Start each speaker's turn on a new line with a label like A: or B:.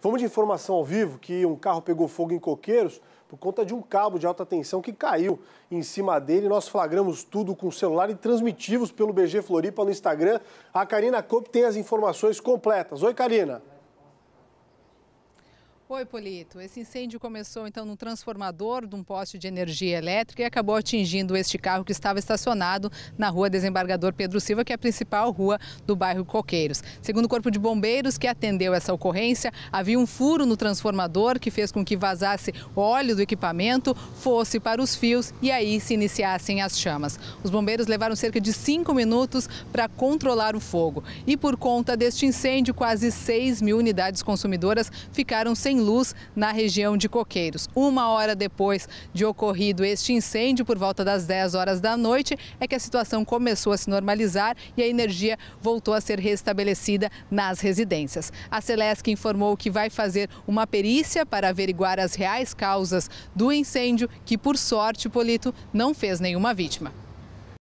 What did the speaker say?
A: Vamos de informação ao vivo que um carro pegou fogo em Coqueiros por conta de um cabo de alta tensão que caiu em cima dele. Nós flagramos tudo com o celular e transmitimos pelo BG Floripa no Instagram. A Karina Cop tem as informações completas. Oi, Karina.
B: Oi, Polito. Esse incêndio começou então no transformador de um poste de energia elétrica e acabou atingindo este carro que estava estacionado na rua Desembargador Pedro Silva, que é a principal rua do bairro Coqueiros. Segundo o Corpo de Bombeiros, que atendeu essa ocorrência, havia um furo no transformador que fez com que vazasse óleo do equipamento, fosse para os fios e aí se iniciassem as chamas. Os bombeiros levaram cerca de cinco minutos para controlar o fogo. E por conta deste incêndio, quase 6 mil unidades consumidoras ficaram sem luz na região de Coqueiros. Uma hora depois de ocorrido este incêndio, por volta das 10 horas da noite, é que a situação começou a se normalizar e a energia voltou a ser restabelecida nas residências. A Celesc informou que vai fazer uma perícia para averiguar as reais causas do incêndio, que por sorte, Polito, não fez nenhuma vítima.